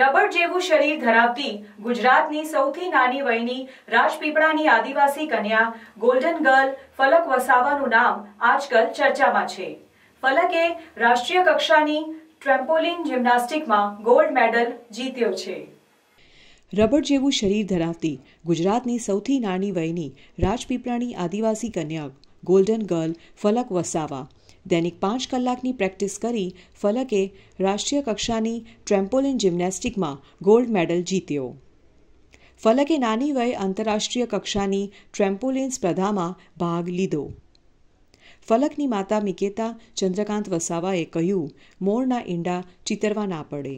rubber જેવું શરીર ધરાવતી ગુજરાતની સૌથી નાની વયની રાજપીપળાની આદિવાસી કન્યા ગોલ્ડન ગર્લ ફલક વસાવાનું નામ આજકાલ ચર્ચામાં છે ફલકે રાષ્ટ્રીય કક્ષાની ટ્રેમ્પોલિન જિમ્નાસ્ટિકમાં ગોલ્ડ મેડલ જીત્યો છે રબર જેવું શરીર ધરાવતી ગુજરાતની સૌથી નાની વયની રાજપીપળાની આદિવાસી કન્યા ગોલ્ડન ગર્લ ફલક વસાવા દૈનિક પાંચ કલાકની પ્રેક્ટિસ કરી ફલકે રાષ્ટ્રીય કક્ષાની ટ્રેમ્પોલિન જિમ્નેસ્ટિકમાં ગોલ્ડ મેડલ જીત્યો ફલકે નાની વય આંતરરાષ્ટ્રીય કક્ષાની ટ્રેમ્પોલિન સ્પર્ધામાં ભાગ લીધો ફલકની માતા મિકેતા ચંદ્રકાંત વસાવાએ કહ્યું મોરના ઈંડા ચિતરવા ના પડે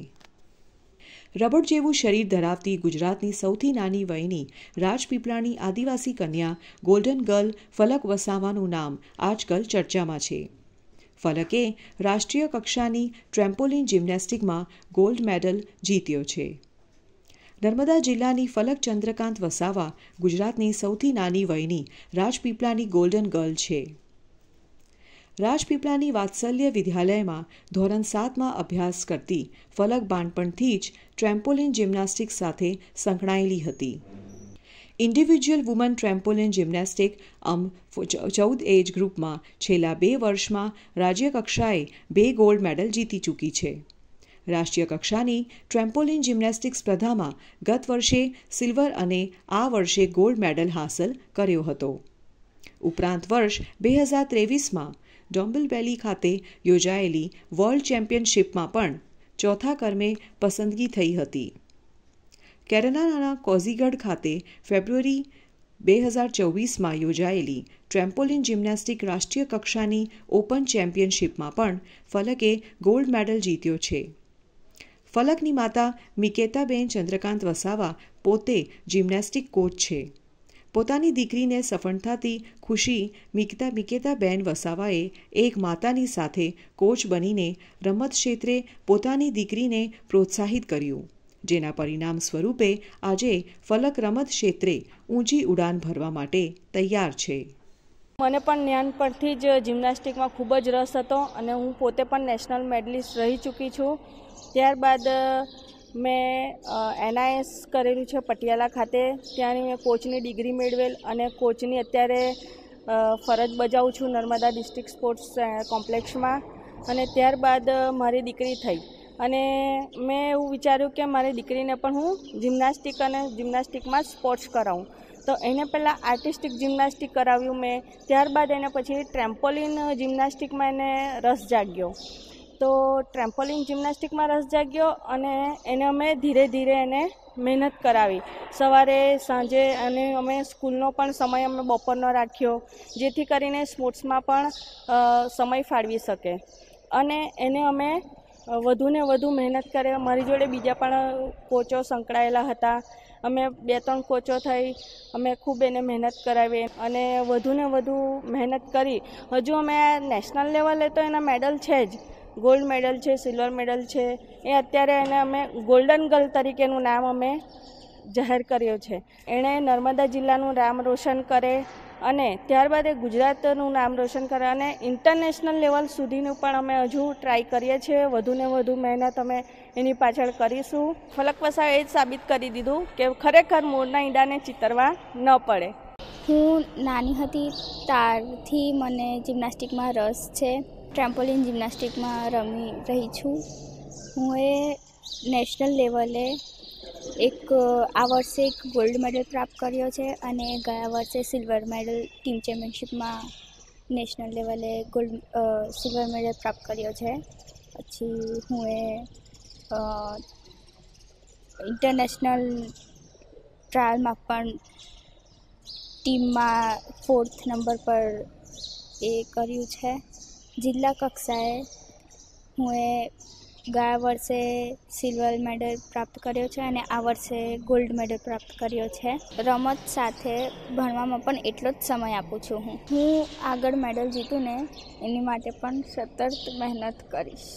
રબડ જેવું શરીર ધરાવતી ગુજરાતની સૌથી નાની વયની રાજપીપળાની આદિવાસી કન્યા ગોલ્ડન ગર્લ ફલક વસાવાનું નામ આજકાલ ચર્ચામાં છે ફલકે રાષ્ટ્રીય કક્ષાની ટ્રેમ્પોલિન જિમ્નેસ્ટિકમાં ગોલ્ડ મેડલ જીત્યો છે નર્મદા જિલ્લાની ફલક ચંદ્રકાંત વસાવા ગુજરાતની સૌથી નાની વયની રાજપીપળાની ગોલ્ડન ગર્લ છે રાજપીપળાની વાત્સલ્ય વિદ્યાલયમાં ધોરણ સાતમાં અભ્યાસ કરતી ફલક બાળપણથી જ ટ્રેમ્પોલિન જિમ્નાસ્ટિક સાથે સંકળાયેલી હતી ઇન્ડિવિજ્યુઅલ વુમન ટ્રેમ્પોલિન જિમ્નાસ્ટિક અમ ચૌદ એજ ગ્રુપમાં છેલ્લા બે વર્ષમાં રાજ્યકક્ષાએ બે ગોલ્ડ મેડલ જીતી ચૂકી છે રાષ્ટ્રીય કક્ષાની ટ્રેમ્પોલિન જિમ્નાસ્ટિક સ્પર્ધામાં ગત વર્ષે સિલ્વર અને આ વર્ષે ગોલ્ડ મેડલ હાંસલ કર્યો હતો ઉપરાંત વર્ષ બે હજાર ત્રેવીસમાં ડોમ્બલ ખાતે યોજાયેલી વર્લ્ડ ચેમ્પિયનશિપમાં પણ ચોથા ક્રમે પસંદગી થઈ હતી કેરાલાના કોઝીગઢ ખાતે ફેબ્રુઆરી બે હજાર ચોવીસમાં યોજાયેલી ટ્રેમ્પોલિન જિમ્નાસ્ટિક રાષ્ટ્રીય કક્ષાની ઓપન ચેમ્પિયનશિપમાં પણ ફલકે ગોલ્ડ મેડલ જીત્યો છે ફલકની માતા મિકેતાબેન ચંદ્રકાંત વસાવા પોતે જિમ્નાસ્ટિક કોચ છે પોતાની દીકરીને સફળતાથી ખુશી મિકતા મિકેતાબેન વસાવાએ એક માતાની સાથે કોચ બનીને રમત ક્ષેત્રે પોતાની દીકરીને પ્રોત્સાહિત કર્યું જેના પરિણામ સ્વરૂપે આજે ફલક રમત ક્ષેત્રે ઊંચી ઉડાન ભરવા માટે તૈયાર છે મને પણ નાનપણથી જ જિમ્નાસ્ટિકમાં ખૂબ જ રસ હતો અને હું પોતે પણ નેશનલ મેડલિસ્ટ રહી ચૂકી છું ત્યારબાદ મેં એનઆઈએસ કરેલું છે પટિયાલા ખાતે ત્યાંની મેં કોચની ડિગ્રી મેળવેલ અને કોચની અત્યારે ફરજ બજાવું છું નર્મદા ડિસ્ટ્રિક્ટ સ્પોર્ટ્સ કોમ્પ્લેક્ષમાં અને ત્યારબાદ મારી દીકરી થઈ અને મેં એવું વિચાર્યું કે મારી દીકરીને પણ હું જિમ્નાસ્ટિક અને જિમ્નાસ્ટિકમાં સ્પોર્ટ્સ કરાવું તો એને પહેલાં આર્ટિસ્ટિક જિમ્નાસ્ટિક કરાવ્યું મેં ત્યારબાદ એને પછી ટ્રેમ્પોલિન જિમ્નાસ્ટિકમાં એને રસ જાગ્યો તો ટ્રેમ્પોલિન જિમ્નાસ્ટિકમાં રસ જાગ્યો અને એને અમે ધીરે ધીરે એને મહેનત કરાવી સવારે સાંજે અને અમે સ્કૂલનો પણ સમય અમે બપોરનો રાખ્યો જેથી કરીને સ્પોર્ટ્સમાં પણ સમય ફાળવી શકે અને એને અમે વધુને વધુ મહેનત કરે મારી જોડે બીજા પણ કોચો સંકળાયેલા હતા અમે બે ત્રણ કોચો થઈ અમે ખૂબ એને મહેનત કરાવી અને વધુને વધુ મહેનત કરી હજુ અમે નેશનલ લેવલે તો એના મેડલ છે જ ગોલ્ડ મેડલ છે સિલ્વર મેડલ છે એ અત્યારે એને અમે ગોલ્ડન ગર્લ તરીકેનું નામ અમે જાહેર કર્યો છે એણે નર્મદા જિલ્લાનું નામ રોશન કરે અને ત્યારબાદ એ ગુજરાતનું નામ રોશન કરે અને ઇન્ટરનેશનલ લેવલ સુધીનું પણ અમે હજુ ટ્રાય કરીએ છીએ વધુને વધુ મહેનત અમે એની પાછળ કરીશું ફલક વસાવે એ જ સાબિત કરી દીધું કે ખરેખર મોરના ઈંડાને ચિતરવા ન પડે હું નાની હતી ત્યારથી મને જિમ્નાસ્ટિકમાં રસ છે ટ્રેમ્પોલિન જિમ્નાસ્ટિકમાં રમી રહી છું હું એ નેશનલ લેવલે એક આ વર્ષે એક ગોલ્ડ મેડલ પ્રાપ્ત કર્યો છે અને ગયા વર્ષે સિલ્વર મેડલ ટીમ ચેમ્પિયનશિપમાં નેશનલ લેવલે ગોલ્ડ સિલ્વર મેડલ પ્રાપ્ત કર્યો છે પછી હું એ ઇન્ટરનેશનલ ટ્રાયલમાં પણ ટીમમાં ફોર્થ નંબર પર એ કર્યું છે જિલ્લા કક્ષાએ હું એ ગયા વર્ષે સિલ્વર મેડલ પ્રાપ્ત કર્યો છે અને આ વર્ષે ગોલ્ડ મેડલ પ્રાપ્ત કર્યો છે રમત સાથે ભણવામાં પણ એટલો જ સમય આપું છું હું હું આગળ મેડલ જીતું ને એની માટે પણ સતત મહેનત કરીશ